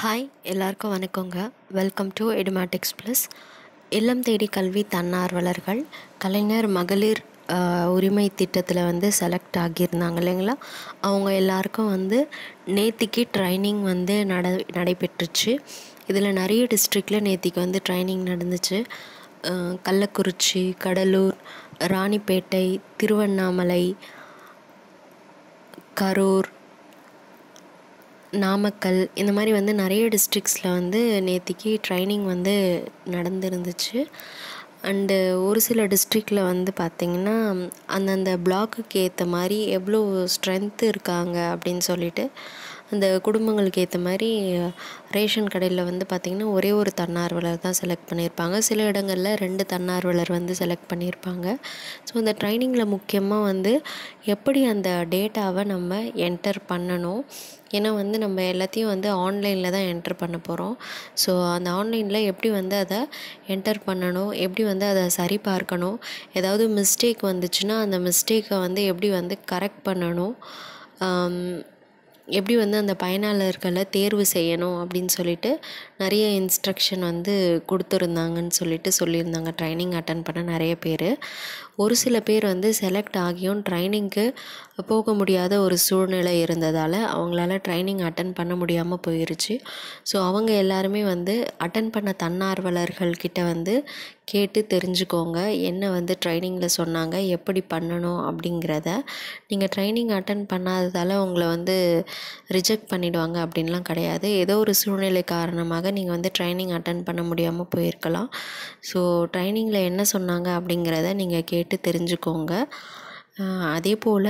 hi எல்லாருக்கும் வணக்கங்க welcome to Edumatics plus இல்லம் தேடி கல்வி தன்னார்வலர்கள் கலைஞர் மகளிர் உரிமை திட்டத்தில் வந்து செலக்ட் ஆகியிருந்தாங்க இல்லைங்களா அவங்க எல்லாருக்கும் வந்து நேத்திக்கு ட்ரைனிங் வந்து நட நடைபெற்றுச்சு இதில் நிறைய டிஸ்ட்ரிக்டில் நேத்திக்கு வந்து ட்ரைனிங் நடந்துச்சு கள்ளக்குறிச்சி கடலூர் ராணிப்பேட்டை திருவண்ணாமலை கரூர் நாமக்கல் இந்த மாதிரி வந்து நிறைய டிஸ்ட்ரிக்ஸில் வந்து நேற்றுக்கு ட்ரைனிங் வந்து நடந்துருந்துச்சு அண்டு ஒரு சில டிஸ்ட்ரிக்டில் வந்து பார்த்திங்கன்னா அந்தந்த பிளாக்குக்கு ஏற்ற மாதிரி எவ்வளோ ஸ்ட்ரென்த்து இருக்காங்க அப்படின்னு சொல்லிட்டு அந்த குடும்பங்களுக்கு ஏற்ற மாதிரி ரேஷன் கடையில் வந்து பார்த்திங்கன்னா ஒரே ஒரு தன்னார்வலர் தான் செலக்ட் பண்ணியிருப்பாங்க சில இடங்களில் ரெண்டு தன்னார்வலர் வந்து செலக்ட் பண்ணியிருப்பாங்க ஸோ அந்த ட்ரைனிங்கில் முக்கியமாக வந்து எப்படி அந்த டேட்டாவை நம்ம என்டர் பண்ணணும் ஏன்னா வந்து நம்ம எல்லாத்தையும் வந்து ஆன்லைனில் தான் என்டர் பண்ண போகிறோம் ஸோ அந்த ஆன்லைனில் எப்படி வந்து அதை என்டர் பண்ணணும் எப்படி வந்து அதை சரி பார்க்கணும் ஏதாவது மிஸ்டேக் வந்துச்சுன்னா அந்த மிஸ்டேக்கை வந்து எப்படி வந்து கரெக்ட் பண்ணணும் எப்படி வந்து அந்த பயனாளர்களை தேர்வு செய்யணும் அப்படின்னு சொல்லிட்டு நிறைய இன்ஸ்ட்ரக்ஷன் வந்து கொடுத்துருந்தாங்கன்னு சொல்லிட்டு சொல்லியிருந்தாங்க ட்ரைனிங் அட்டன் பண்ண நிறைய பேர் ஒரு சில பேர் வந்து செலக்ட் ஆகியும் ட்ரைனிங்க்கு போக முடியாத ஒரு சூழ்நிலை இருந்ததால் அவங்களால ட்ரைனிங் அட்டன் பண்ண முடியாமல் போயிருச்சு ஸோ அவங்க எல்லாருமே வந்து அட்டன் பண்ண தன்னார்வலர்கள்கிட்ட வந்து கேட்டு தெரிஞ்சுக்கோங்க என்ன வந்து ட்ரைனிங்கில் சொன்னாங்க எப்படி பண்ணணும் அப்படிங்கிறத நீங்கள் ட்ரைனிங் அட்டன் பண்ணாததால் உங்களை வந்து ரிஜெக்ட் பண்ணிவிடுவாங்க அப்படின்லாம் கிடையாது ஏதோ ஒரு சூழ்நிலை காரணமாக நீங்கள் வந்து ட்ரைனிங் அட்டன் பண்ண முடியாமல் போயிருக்கலாம் ஸோ ட்ரைனிங்கில் என்ன சொன்னாங்க அப்படிங்கிறத நீங்கள் கேட்டு கேட்டு தெரிஞ்சுக்கோங்க அதே போல்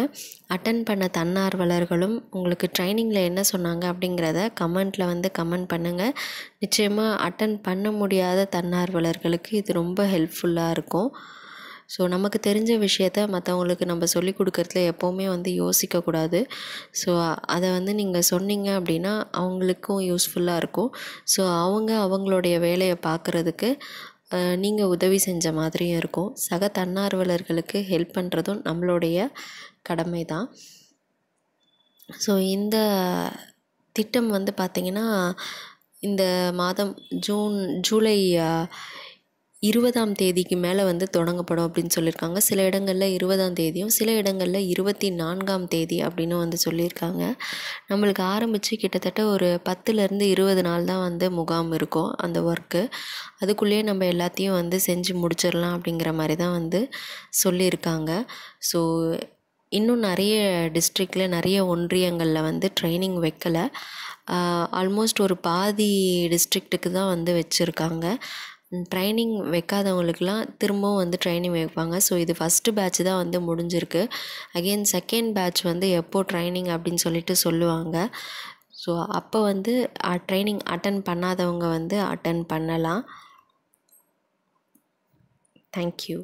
அட்டன் பண்ண தன்னார்வலர்களும் உங்களுக்கு ட்ரைனிங்கில் என்ன சொன்னாங்க அப்படிங்கிறத கமெண்ட்டில் வந்து கமெண்ட் பண்ணுங்கள் நிச்சயமாக அட்டன் பண்ண முடியாத தன்னார்வலர்களுக்கு இது ரொம்ப ஹெல்ப்ஃபுல்லாக இருக்கும் ஸோ நமக்கு தெரிஞ்ச விஷயத்த மற்றவங்களுக்கு நம்ம சொல்லி கொடுக்குறதுல எப்போவுமே வந்து யோசிக்கக்கூடாது ஸோ அதை வந்து நீங்கள் சொன்னீங்க அப்படின்னா அவங்களுக்கும் யூஸ்ஃபுல்லாக இருக்கும் ஸோ அவங்க அவங்களுடைய வேலையை பார்க்குறதுக்கு நீங்கள் உதவி செஞ்ச மாதிரியும் இருக்கும் சக தன்னார்வலர்களுக்கு ஹெல்ப் பண்ணுறதும் நம்மளுடைய கடமை தான் ஸோ இந்த திட்டம் வந்து பார்த்திங்கன்னா இந்த மாதம் ஜூன் ஜூலை இருபதாம் தேதிக்கு மேலே வந்து தொடங்கப்படும் அப்படின்னு சொல்லியிருக்காங்க சில இடங்களில் இருபதாம் தேதியும் சில இடங்களில் இருபத்தி நான்காம் தேதி அப்படின்னு வந்து சொல்லியிருக்காங்க நம்மளுக்கு ஆரம்பித்து கிட்டத்தட்ட ஒரு பத்துலேருந்து இருபது நாள் தான் வந்து முகாம் இருக்கும் அந்த ஒர்க்கு அதுக்குள்ளேயே நம்ம எல்லாத்தையும் வந்து செஞ்சு முடிச்சிடலாம் அப்படிங்கிற மாதிரி தான் வந்து சொல்லியிருக்காங்க ஸோ இன்னும் நிறைய டிஸ்ட்ரிக்டில் நிறைய ஒன்றியங்களில் வந்து ட்ரைனிங் வைக்கலை ஆல்மோஸ்ட் ஒரு பாதி டிஸ்ட்ரிக்ட்டுக்கு தான் வந்து வச்சுருக்காங்க ட்ரைனிங் வைக்காதவங்களுக்குலாம் திரும்பவும் வந்து ட்ரைனிங் வைப்பாங்க ஸோ இது ஃபஸ்ட்டு பேட்ச் தான் வந்து முடிஞ்சிருக்கு அகெயின் செகண்ட் பேட்ச் வந்து எப்போது ட்ரைனிங் அப்படின்னு சொல்லிட்டு சொல்லுவாங்க ஸோ அப்போ வந்து ட்ரைனிங் அட்டன் பண்ணாதவங்க வந்து அட்டன் பண்ணலாம் தேங்க்யூ